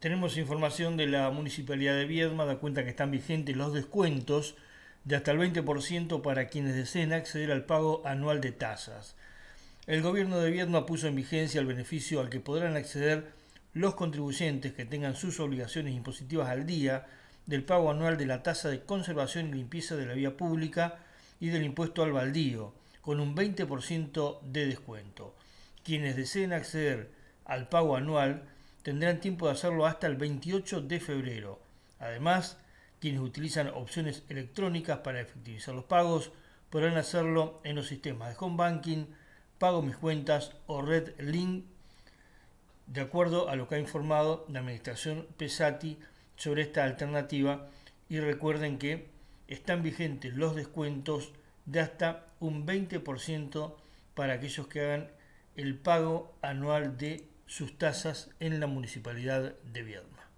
Tenemos información de la Municipalidad de Viedma, da cuenta que están vigentes los descuentos de hasta el 20% para quienes deseen acceder al pago anual de tasas. El gobierno de Viedma puso en vigencia el beneficio al que podrán acceder los contribuyentes que tengan sus obligaciones impositivas al día del pago anual de la tasa de conservación y limpieza de la vía pública y del impuesto al baldío, con un 20% de descuento. Quienes deseen acceder al pago anual tendrán tiempo de hacerlo hasta el 28 de febrero. Además, quienes utilizan opciones electrónicas para efectivizar los pagos podrán hacerlo en los sistemas de home banking, pago mis cuentas o red link, de acuerdo a lo que ha informado la administración Pesati sobre esta alternativa. Y recuerden que están vigentes los descuentos de hasta un 20% para aquellos que hagan el pago anual de sus tasas en la Municipalidad de Viedma.